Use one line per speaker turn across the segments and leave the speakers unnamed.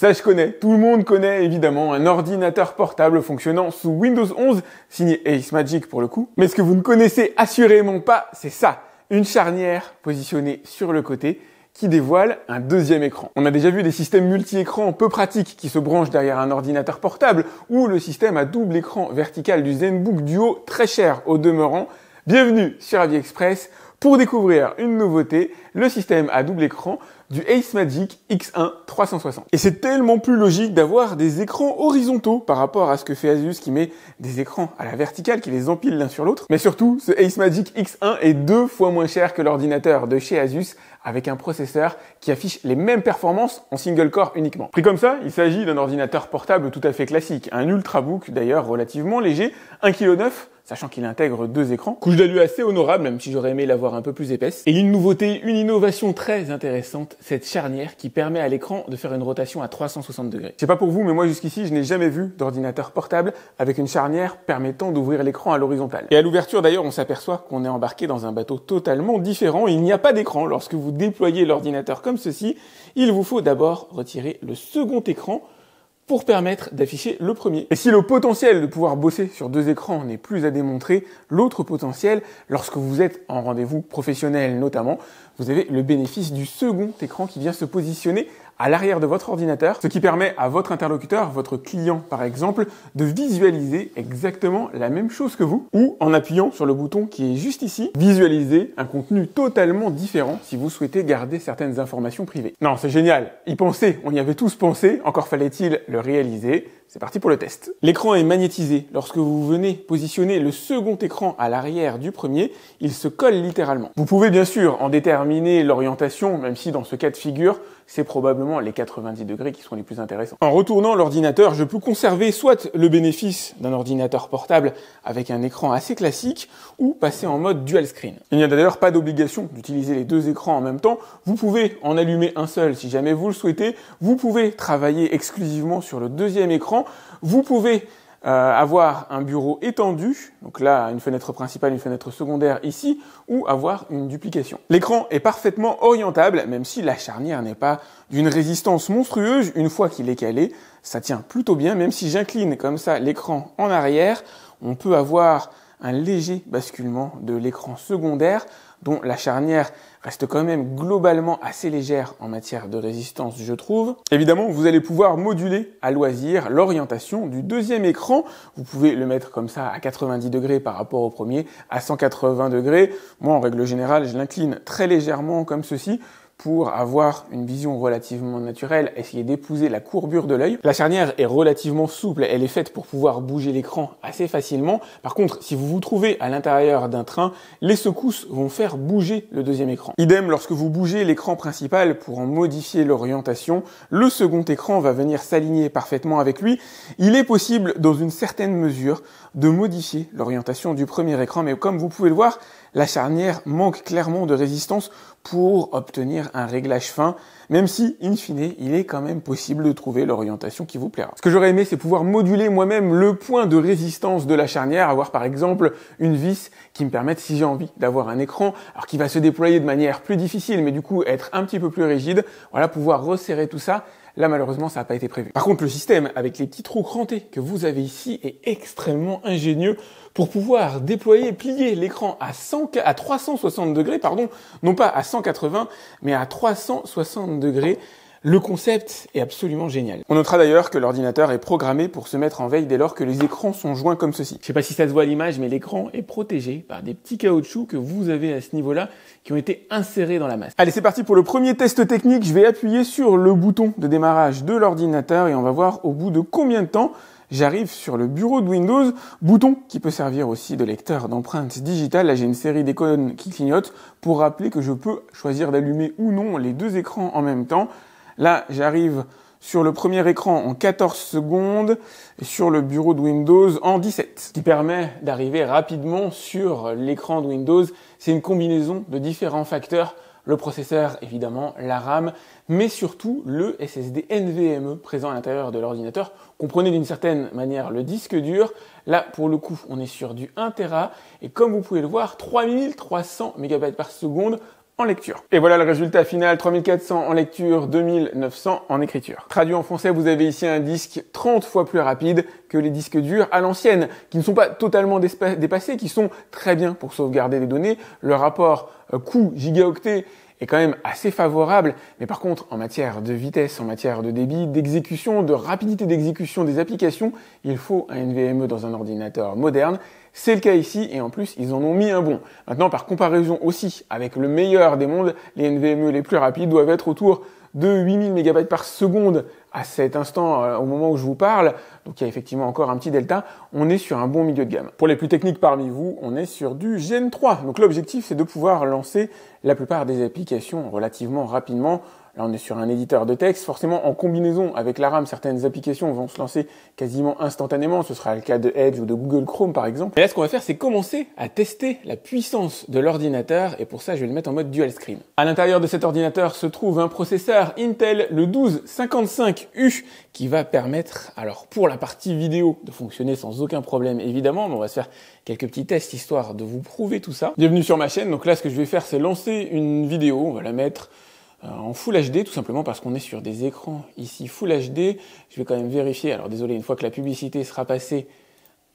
Ça je connais, tout le monde connaît évidemment un ordinateur portable fonctionnant sous Windows 11, signé Ace Magic pour le coup. Mais ce que vous ne connaissez assurément pas, c'est ça, une charnière positionnée sur le côté qui dévoile un deuxième écran. On a déjà vu des systèmes multi-écrans peu pratiques qui se branchent derrière un ordinateur portable ou le système à double écran vertical du ZenBook Duo très cher au demeurant. Bienvenue sur AliExpress pour découvrir une nouveauté, le système à double écran du Ace Magic X1 360. Et c'est tellement plus logique d'avoir des écrans horizontaux par rapport à ce que fait Asus qui met des écrans à la verticale, qui les empile l'un sur l'autre. Mais surtout, ce Ace Magic X1 est deux fois moins cher que l'ordinateur de chez Asus avec un processeur qui affiche les mêmes performances en single core uniquement. Pris comme ça, il s'agit d'un ordinateur portable tout à fait classique, un ultrabook d'ailleurs relativement léger, 1,9 kg sachant qu'il intègre deux écrans. Couche d'alu assez honorable, même si j'aurais aimé l'avoir un peu plus épaisse. Et une nouveauté, une innovation très intéressante, cette charnière qui permet à l'écran de faire une rotation à 360 degrés. Je pas pour vous, mais moi jusqu'ici, je n'ai jamais vu d'ordinateur portable avec une charnière permettant d'ouvrir l'écran à l'horizontale. Et à l'ouverture d'ailleurs, on s'aperçoit qu'on est embarqué dans un bateau totalement différent. Il n'y a pas d'écran. Lorsque vous déployez l'ordinateur comme ceci, il vous faut d'abord retirer le second écran pour permettre d'afficher le premier. Et si le potentiel de pouvoir bosser sur deux écrans n'est plus à démontrer, l'autre potentiel, lorsque vous êtes en rendez-vous professionnel notamment, vous avez le bénéfice du second écran qui vient se positionner à l'arrière de votre ordinateur, ce qui permet à votre interlocuteur, votre client par exemple, de visualiser exactement la même chose que vous, ou en appuyant sur le bouton qui est juste ici, visualiser un contenu totalement différent si vous souhaitez garder certaines informations privées. Non, c'est génial, y penser, on y avait tous pensé, encore fallait-il le réaliser. C'est parti pour le test. L'écran est magnétisé. Lorsque vous venez positionner le second écran à l'arrière du premier, il se colle littéralement. Vous pouvez bien sûr en déterminer l'orientation, même si dans ce cas de figure, c'est probablement les 90 degrés qui sont les plus intéressants. En retournant l'ordinateur, je peux conserver soit le bénéfice d'un ordinateur portable avec un écran assez classique ou passer en mode dual screen. Il n'y a d'ailleurs pas d'obligation d'utiliser les deux écrans en même temps. Vous pouvez en allumer un seul si jamais vous le souhaitez. Vous pouvez travailler exclusivement sur le deuxième écran. Vous pouvez euh, avoir un bureau étendu, donc là une fenêtre principale, une fenêtre secondaire ici, ou avoir une duplication. L'écran est parfaitement orientable, même si la charnière n'est pas d'une résistance monstrueuse, une fois qu'il est calé, ça tient plutôt bien, même si j'incline comme ça l'écran en arrière, on peut avoir un léger basculement de l'écran secondaire dont la charnière reste quand même globalement assez légère en matière de résistance, je trouve. Évidemment, vous allez pouvoir moduler à loisir l'orientation du deuxième écran. Vous pouvez le mettre comme ça à 90 degrés par rapport au premier, à 180 degrés. Moi, en règle générale, je l'incline très légèrement comme ceci pour avoir une vision relativement naturelle, essayer d'épouser la courbure de l'œil. La charnière est relativement souple, elle est faite pour pouvoir bouger l'écran assez facilement. Par contre, si vous vous trouvez à l'intérieur d'un train, les secousses vont faire bouger le deuxième écran. Idem, lorsque vous bougez l'écran principal pour en modifier l'orientation, le second écran va venir s'aligner parfaitement avec lui. Il est possible, dans une certaine mesure, de modifier l'orientation du premier écran, mais comme vous pouvez le voir, la charnière manque clairement de résistance pour obtenir un réglage fin, même si, in fine, il est quand même possible de trouver l'orientation qui vous plaira. Ce que j'aurais aimé, c'est pouvoir moduler moi-même le point de résistance de la charnière, avoir par exemple une vis qui me permette, si j'ai envie, d'avoir un écran, alors qui va se déployer de manière plus difficile, mais du coup être un petit peu plus rigide, voilà, pouvoir resserrer tout ça Là, malheureusement, ça n'a pas été prévu. Par contre, le système avec les petits trous crantés que vous avez ici est extrêmement ingénieux pour pouvoir déployer plier l'écran à, à 360 degrés, pardon, non pas à 180, mais à 360 degrés le concept est absolument génial. On notera d'ailleurs que l'ordinateur est programmé pour se mettre en veille dès lors que les écrans sont joints comme ceci. Je sais pas si ça se voit à l'image, mais l'écran est protégé par des petits caoutchoucs que vous avez à ce niveau-là qui ont été insérés dans la masse. Allez, c'est parti pour le premier test technique. Je vais appuyer sur le bouton de démarrage de l'ordinateur et on va voir au bout de combien de temps j'arrive sur le bureau de Windows, bouton qui peut servir aussi de lecteur d'empreintes digitales. Là, j'ai une série d'icônes qui clignotent pour rappeler que je peux choisir d'allumer ou non les deux écrans en même temps. Là, j'arrive sur le premier écran en 14 secondes et sur le bureau de Windows en 17. Ce qui permet d'arriver rapidement sur l'écran de Windows, c'est une combinaison de différents facteurs le processeur évidemment, la RAM, mais surtout le SSD NVMe présent à l'intérieur de l'ordinateur. Comprenez d'une certaine manière le disque dur. Là, pour le coup, on est sur du 1 Tera et comme vous pouvez le voir, 3300 MB par seconde lecture. Et voilà le résultat final, 3400 en lecture, 2900 en écriture. Traduit en français, vous avez ici un disque 30 fois plus rapide que les disques durs à l'ancienne, qui ne sont pas totalement dépassés, qui sont très bien pour sauvegarder les données. Le rapport euh, coût gigaoctet est quand même assez favorable, mais par contre, en matière de vitesse, en matière de débit, d'exécution, de rapidité d'exécution des applications, il faut un NVMe dans un ordinateur moderne, c'est le cas ici et en plus ils en ont mis un bon. Maintenant par comparaison aussi avec le meilleur des mondes, les NVMe les plus rapides doivent être autour de 8000 MB par seconde à cet instant, euh, au moment où je vous parle, donc il y a effectivement encore un petit delta, on est sur un bon milieu de gamme. Pour les plus techniques parmi vous, on est sur du Gen 3. Donc l'objectif, c'est de pouvoir lancer la plupart des applications relativement rapidement Là, on est sur un éditeur de texte. Forcément, en combinaison avec la RAM, certaines applications vont se lancer quasiment instantanément. Ce sera le cas de Edge ou de Google Chrome, par exemple. Et là, ce qu'on va faire, c'est commencer à tester la puissance de l'ordinateur. Et pour ça, je vais le mettre en mode dual screen. À l'intérieur de cet ordinateur se trouve un processeur Intel, le 1255U, qui va permettre, alors, pour la partie vidéo, de fonctionner sans aucun problème, évidemment. Mais on va se faire quelques petits tests histoire de vous prouver tout ça. Bienvenue sur ma chaîne. Donc là, ce que je vais faire, c'est lancer une vidéo. On va la mettre euh, en Full HD, tout simplement parce qu'on est sur des écrans ici Full HD. Je vais quand même vérifier, alors désolé, une fois que la publicité sera passée,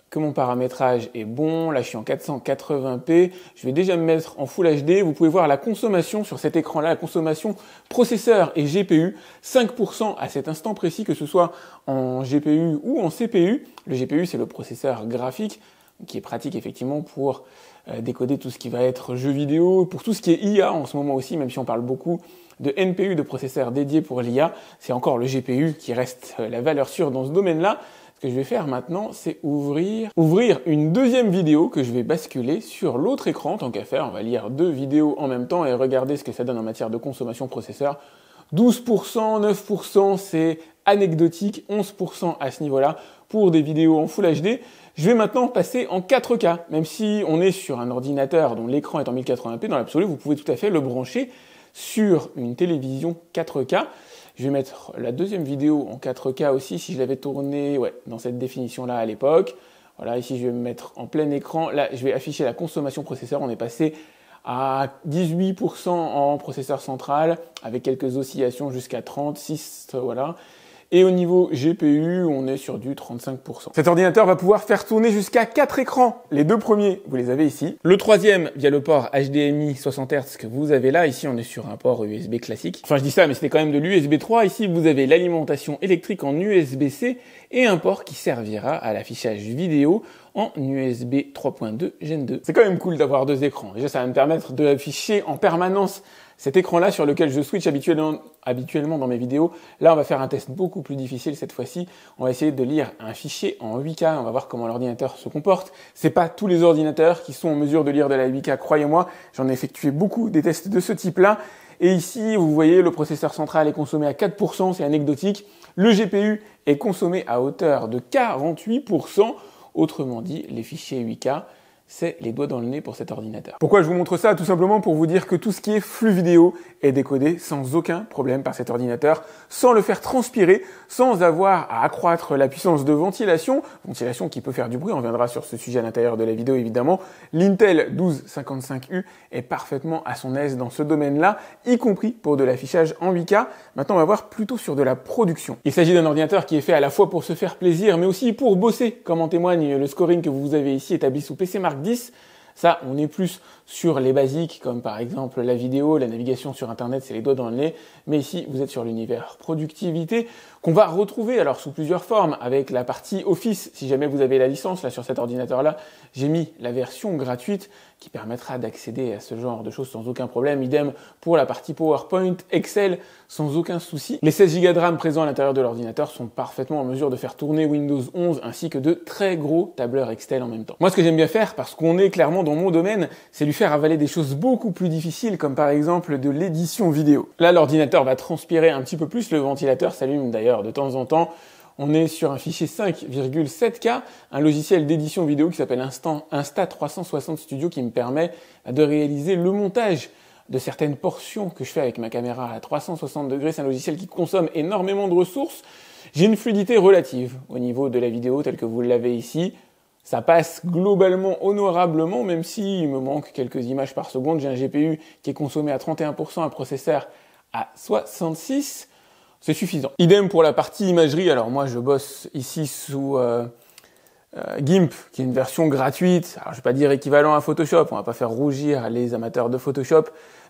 que mon paramétrage est bon. Là, je suis en 480p. Je vais déjà me mettre en Full HD. Vous pouvez voir la consommation sur cet écran-là, la consommation processeur et GPU, 5% à cet instant précis, que ce soit en GPU ou en CPU. Le GPU, c'est le processeur graphique qui est pratique effectivement pour euh, décoder tout ce qui va être jeu vidéo, pour tout ce qui est IA en ce moment aussi, même si on parle beaucoup de NPU, de processeurs dédiés pour l'IA, c'est encore le GPU qui reste euh, la valeur sûre dans ce domaine-là. Ce que je vais faire maintenant, c'est ouvrir, ouvrir une deuxième vidéo que je vais basculer sur l'autre écran. Tant qu'à faire, on va lire deux vidéos en même temps et regarder ce que ça donne en matière de consommation processeur. 12%, 9%, c'est anecdotique, 11% à ce niveau-là pour des vidéos en Full HD. Je vais maintenant passer en 4K. Même si on est sur un ordinateur dont l'écran est en 1080p, dans l'absolu, vous pouvez tout à fait le brancher sur une télévision 4K. Je vais mettre la deuxième vidéo en 4K aussi, si je l'avais tournée ouais, dans cette définition-là à l'époque. Voilà, ici je vais me mettre en plein écran. Là, je vais afficher la consommation processeur. On est passé à 18% en processeur central, avec quelques oscillations jusqu'à 36, voilà. Et au niveau GPU, on est sur du 35%. Cet ordinateur va pouvoir faire tourner jusqu'à 4 écrans. Les deux premiers, vous les avez ici. Le troisième, via le port HDMI 60 Hz que vous avez là. Ici, on est sur un port USB classique. Enfin, je dis ça, mais c'était quand même de l'USB 3. Ici, vous avez l'alimentation électrique en USB-C et un port qui servira à l'affichage vidéo en USB 3.2 Gen 2. C'est quand même cool d'avoir deux écrans. Déjà, ça va me permettre de l'afficher en permanence cet écran-là sur lequel je switch habituellement, dans mes vidéos, là on va faire un test beaucoup plus difficile cette fois-ci. On va essayer de lire un fichier en 8K, on va voir comment l'ordinateur se comporte. C'est pas tous les ordinateurs qui sont en mesure de lire de la 8K, croyez-moi, j'en ai effectué beaucoup des tests de ce type-là. Et ici, vous voyez, le processeur central est consommé à 4%, c'est anecdotique. Le GPU est consommé à hauteur de 48%, autrement dit, les fichiers 8K c'est les doigts dans le nez pour cet ordinateur. Pourquoi je vous montre ça Tout simplement pour vous dire que tout ce qui est flux vidéo est décodé sans aucun problème par cet ordinateur, sans le faire transpirer, sans avoir à accroître la puissance de ventilation, ventilation qui peut faire du bruit, on viendra sur ce sujet à l'intérieur de la vidéo évidemment. L'Intel 1255U est parfaitement à son aise dans ce domaine-là, y compris pour de l'affichage en 8K. Maintenant, on va voir plutôt sur de la production. Il s'agit d'un ordinateur qui est fait à la fois pour se faire plaisir, mais aussi pour bosser, comme en témoigne le scoring que vous avez ici établi sous PC 10, ça on est plus sur les basiques, comme par exemple la vidéo, la navigation sur Internet, c'est les doigts dans le nez, mais ici vous êtes sur l'univers productivité, qu'on va retrouver alors sous plusieurs formes, avec la partie Office, si jamais vous avez la licence, là sur cet ordinateur-là, j'ai mis la version gratuite qui permettra d'accéder à ce genre de choses sans aucun problème, idem pour la partie PowerPoint, Excel, sans aucun souci. Les 16 Go de RAM présents à l'intérieur de l'ordinateur sont parfaitement en mesure de faire tourner Windows 11 ainsi que de très gros tableurs Excel en même temps. Moi ce que j'aime bien faire, parce qu'on est clairement dans mon domaine, c'est lui faire avaler des choses beaucoup plus difficiles comme par exemple de l'édition vidéo. Là l'ordinateur va transpirer un petit peu plus, le ventilateur s'allume d'ailleurs de temps en temps. On est sur un fichier 5,7K, un logiciel d'édition vidéo qui s'appelle Insta360 Studio qui me permet de réaliser le montage de certaines portions que je fais avec ma caméra à 360 degrés. C'est un logiciel qui consomme énormément de ressources. J'ai une fluidité relative au niveau de la vidéo telle que vous l'avez ici. Ça passe globalement honorablement, même s'il me manque quelques images par seconde. J'ai un GPU qui est consommé à 31%, un processeur à 66%. C'est suffisant. Idem pour la partie imagerie. Alors moi, je bosse ici sous euh, euh, GIMP, qui est une version gratuite. Alors je vais pas dire équivalent à Photoshop. On ne va pas faire rougir les amateurs de Photoshop,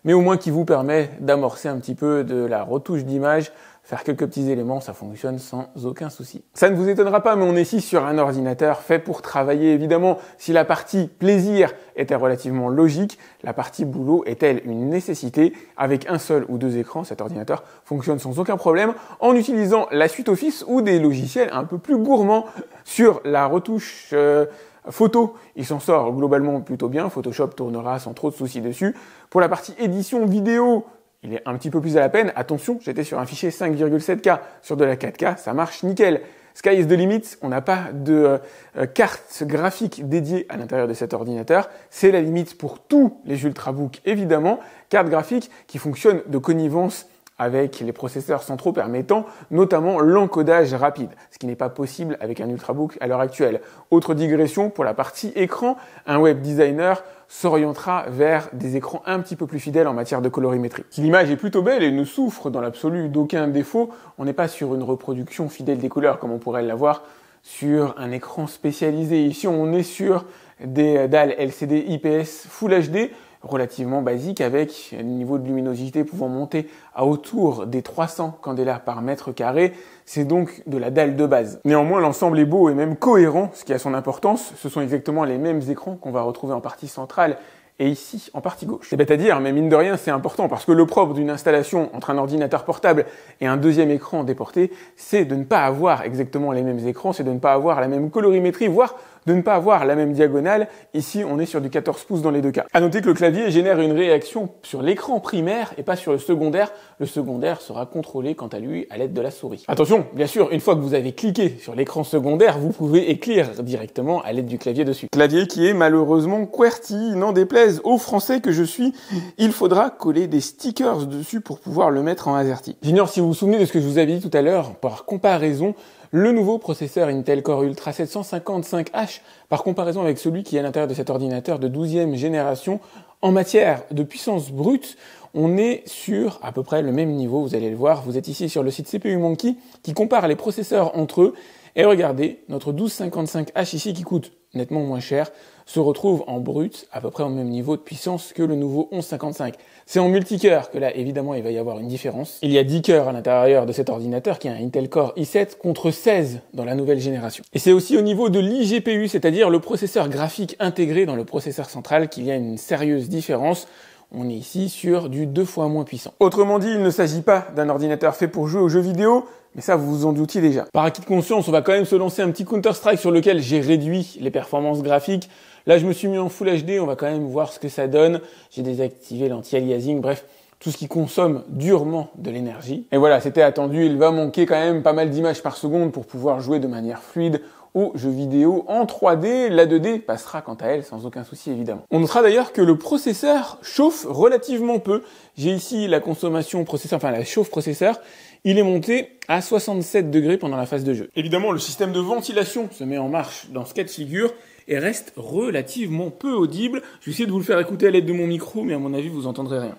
mais au moins qui vous permet d'amorcer un petit peu de la retouche d'image Faire quelques petits éléments, ça fonctionne sans aucun souci. Ça ne vous étonnera pas, mais on est ici sur un ordinateur fait pour travailler. Évidemment, si la partie plaisir était relativement logique, la partie boulot est-elle une nécessité Avec un seul ou deux écrans, cet ordinateur fonctionne sans aucun problème en utilisant la suite Office ou des logiciels un peu plus gourmands sur la retouche... Euh, photo, il s'en sort globalement plutôt bien. Photoshop tournera sans trop de soucis dessus. Pour la partie édition vidéo, il est un petit peu plus à la peine. Attention, j'étais sur un fichier 5,7K. Sur de la 4K, ça marche nickel. Sky is the limit, on n'a pas de euh, euh, carte graphique dédiée à l'intérieur de cet ordinateur. C'est la limite pour tous les ultrabooks, évidemment. Carte graphique qui fonctionne de connivence avec les processeurs centraux permettant notamment l'encodage rapide, ce qui n'est pas possible avec un Ultrabook à l'heure actuelle. Autre digression pour la partie écran, un web designer s'orientera vers des écrans un petit peu plus fidèles en matière de colorimétrie. Si l'image est plutôt belle et ne souffre dans l'absolu d'aucun défaut, on n'est pas sur une reproduction fidèle des couleurs comme on pourrait l'avoir sur un écran spécialisé. Ici, on est sur des dalles LCD IPS Full HD relativement basique avec un niveau de luminosité pouvant monter à autour des 300 candélas par mètre carré. C'est donc de la dalle de base. Néanmoins, l'ensemble est beau et même cohérent, ce qui a son importance. Ce sont exactement les mêmes écrans qu'on va retrouver en partie centrale et ici en partie gauche. C'est bête à dire, mais mine de rien, c'est important parce que le propre d'une installation entre un ordinateur portable et un deuxième écran déporté, c'est de ne pas avoir exactement les mêmes écrans, c'est de ne pas avoir la même colorimétrie, voire de ne pas avoir la même diagonale. Ici, on est sur du 14 pouces dans les deux cas. À noter que le clavier génère une réaction sur l'écran primaire et pas sur le secondaire. Le secondaire sera contrôlé quant à lui à l'aide de la souris. Attention, bien sûr, une fois que vous avez cliqué sur l'écran secondaire, vous pouvez écrire directement à l'aide du clavier dessus. Clavier qui est malheureusement QWERTY, n'en déplaise aux Français que je suis, il faudra coller des stickers dessus pour pouvoir le mettre en AZERTY. J'ignore si vous vous souvenez de ce que je vous avais dit tout à l'heure, par comparaison, le nouveau processeur Intel Core Ultra 755H, par comparaison avec celui qui est à l'intérieur de cet ordinateur de 12e génération, en matière de puissance brute, on est sur à peu près le même niveau, vous allez le voir, vous êtes ici sur le site CPU Monkey qui compare les processeurs entre eux, et regardez, notre 1255H ici qui coûte nettement moins cher, se retrouve en brut à peu près au même niveau de puissance que le nouveau 1155. C'est en multicœur que là, évidemment, il va y avoir une différence. Il y a 10 cœurs à l'intérieur de cet ordinateur qui est un Intel Core i7 contre 16 dans la nouvelle génération. Et c'est aussi au niveau de l'IGPU, c'est-à-dire le processeur graphique intégré dans le processeur central, qu'il y a une sérieuse différence on est ici sur du deux fois moins puissant. Autrement dit, il ne s'agit pas d'un ordinateur fait pour jouer aux jeux vidéo, mais ça vous en doutiez déjà. Par acquis de conscience, on va quand même se lancer un petit Counter-Strike sur lequel j'ai réduit les performances graphiques Là, je me suis mis en Full HD, on va quand même voir ce que ça donne. J'ai désactivé l'anti-aliasing, bref, tout ce qui consomme durement de l'énergie. Et voilà, c'était attendu, il va manquer quand même pas mal d'images par seconde pour pouvoir jouer de manière fluide aux jeux vidéo en 3D, la 2D passera quant à elle sans aucun souci évidemment. On notera d'ailleurs que le processeur chauffe relativement peu. J'ai ici la consommation processeur, enfin la chauffe processeur, il est monté à 67 degrés pendant la phase de jeu. Évidemment, le système de ventilation se met en marche dans ce cas de figure et reste relativement peu audible. Je vais essayer de vous le faire écouter à l'aide de mon micro, mais à mon avis, vous n'entendrez rien.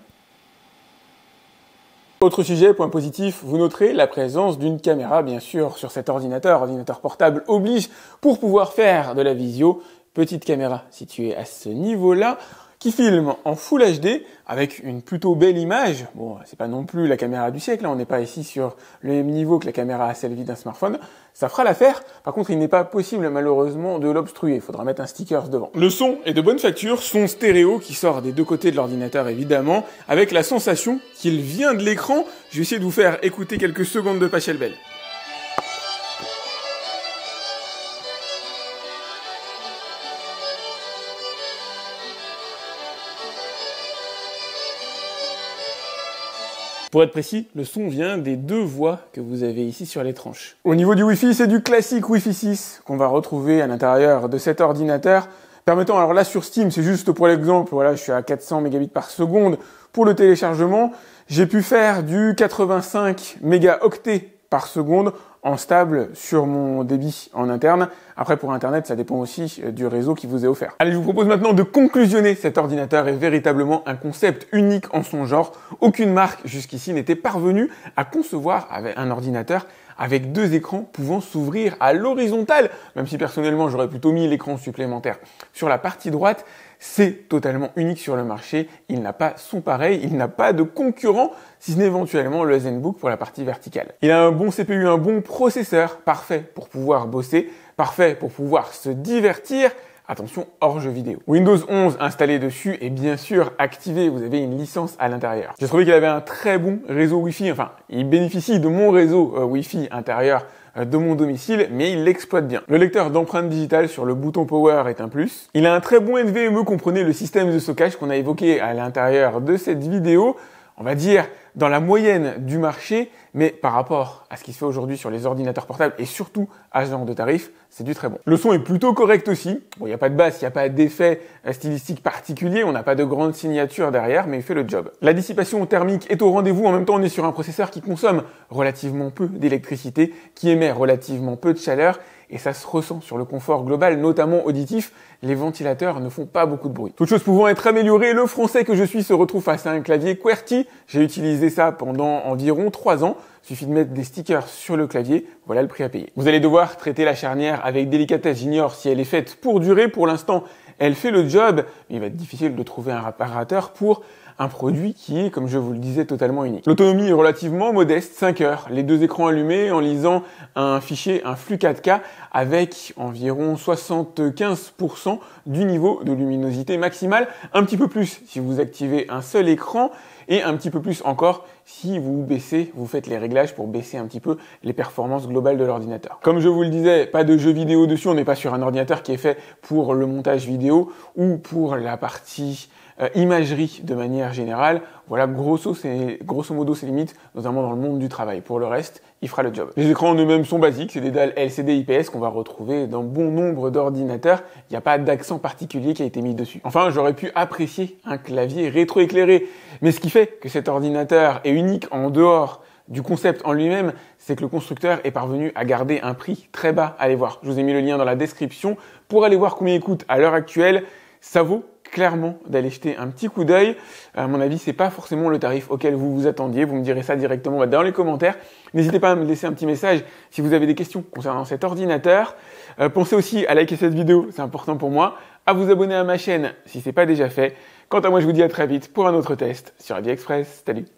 Autre sujet, point positif, vous noterez la présence d'une caméra, bien sûr, sur cet ordinateur. Ordinateur portable oblige pour pouvoir faire de la visio. Petite caméra située à ce niveau-là qui filme en Full HD avec une plutôt belle image. Bon, c'est pas non plus la caméra du siècle, hein. on n'est pas ici sur le même niveau que la caméra à selfie d'un smartphone. Ça fera l'affaire. Par contre, il n'est pas possible malheureusement de l'obstruer. Il faudra mettre un sticker devant. Le son est de bonne facture, son stéréo qui sort des deux côtés de l'ordinateur évidemment, avec la sensation qu'il vient de l'écran. Je vais essayer de vous faire écouter quelques secondes de Pachelbel. Pour être précis, le son vient des deux voix que vous avez ici sur les tranches. Au niveau du Wi-Fi, c'est du classique Wi-Fi 6 qu'on va retrouver à l'intérieur de cet ordinateur permettant, alors là sur Steam, c'est juste pour l'exemple, voilà, je suis à 400 mégabits par seconde pour le téléchargement, j'ai pu faire du 85 mégaoctets par seconde en stable sur mon débit en interne. Après, pour Internet, ça dépend aussi euh, du réseau qui vous est offert. Allez, je vous propose maintenant de conclusionner. Cet ordinateur est véritablement un concept unique en son genre. Aucune marque jusqu'ici n'était parvenue à concevoir un ordinateur avec deux écrans pouvant s'ouvrir à l'horizontale, même si personnellement j'aurais plutôt mis l'écran supplémentaire sur la partie droite, c'est totalement unique sur le marché, il n'a pas son pareil, il n'a pas de concurrent, si ce n'est éventuellement le ZenBook pour la partie verticale. Il a un bon CPU, un bon processeur, parfait pour pouvoir bosser, parfait pour pouvoir se divertir, attention hors jeu vidéo. Windows 11 installé dessus et bien sûr activé, vous avez une licence à l'intérieur. J'ai trouvé qu'il avait un très bon réseau Wi-Fi, enfin il bénéficie de mon réseau euh, Wi-Fi intérieur euh, de mon domicile, mais il l'exploite bien. Le lecteur d'empreintes digitales sur le bouton Power est un plus. Il a un très bon NVMe, comprenez le système de stockage qu'on a évoqué à l'intérieur de cette vidéo. On va dire, dans la moyenne du marché, mais par rapport à ce qui se fait aujourd'hui sur les ordinateurs portables et surtout à ce genre de tarif, c'est du très bon. Le son est plutôt correct aussi. Bon, il n'y a pas de basse, il n'y a pas d'effet stylistique particulier, on n'a pas de grande signature derrière, mais il fait le job. La dissipation thermique est au rendez-vous. En même temps, on est sur un processeur qui consomme relativement peu d'électricité, qui émet relativement peu de chaleur et ça se ressent sur le confort global, notamment auditif. Les ventilateurs ne font pas beaucoup de bruit. Toute chose pouvant être améliorée, le français que je suis se retrouve face à un clavier QWERTY. J'ai utilisé ça pendant environ 3 ans. Il suffit de mettre des stickers sur le clavier, voilà le prix à payer. Vous allez devoir traiter la charnière avec délicatesse, j'ignore si elle est faite pour durer, pour l'instant elle fait le job, mais il va être difficile de trouver un réparateur pour un produit qui est, comme je vous le disais, totalement unique. L'autonomie est relativement modeste, 5 heures, les deux écrans allumés en lisant un fichier, un flux 4K, avec environ 75% du niveau de luminosité maximale, un petit peu plus si vous activez un seul écran, et un petit peu plus encore si vous baissez, vous faites les réglages pour baisser un petit peu les performances globales de l'ordinateur. Comme je vous le disais, pas de jeu vidéo dessus, on n'est pas sur un ordinateur qui est fait pour le montage vidéo ou pour la partie euh, imagerie de manière générale, voilà, grosso, grosso modo, ses limites, notamment dans le monde du travail. Pour le reste, il fera le job. Les écrans en eux-mêmes sont basiques, c'est des dalles LCD IPS qu'on va retrouver dans bon nombre d'ordinateurs. Il n'y a pas d'accent particulier qui a été mis dessus. Enfin, j'aurais pu apprécier un clavier rétroéclairé, mais ce qui fait que cet ordinateur est unique en dehors du concept en lui-même, c'est que le constructeur est parvenu à garder un prix très bas. Allez voir, je vous ai mis le lien dans la description pour aller voir combien il coûte à l'heure actuelle. Ça vaut clairement d'aller jeter un petit coup d'œil. À mon avis, c'est pas forcément le tarif auquel vous vous attendiez. Vous me direz ça directement dans les commentaires. N'hésitez pas à me laisser un petit message si vous avez des questions concernant cet ordinateur. Euh, pensez aussi à liker cette vidéo, c'est important pour moi. À vous abonner à ma chaîne si c'est pas déjà fait. Quant à moi, je vous dis à très vite pour un autre test sur AliExpress. Salut.